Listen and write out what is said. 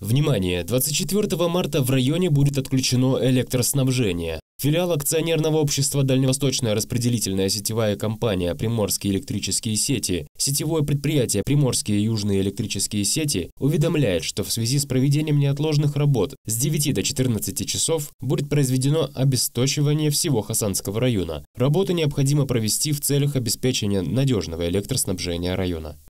Внимание! 24 марта в районе будет отключено электроснабжение. Филиал акционерного общества «Дальневосточная распределительная сетевая компания «Приморские электрические сети» сетевое предприятие «Приморские южные электрические сети» уведомляет, что в связи с проведением неотложных работ с 9 до 14 часов будет произведено обесточивание всего Хасанского района. Работы необходимо провести в целях обеспечения надежного электроснабжения района.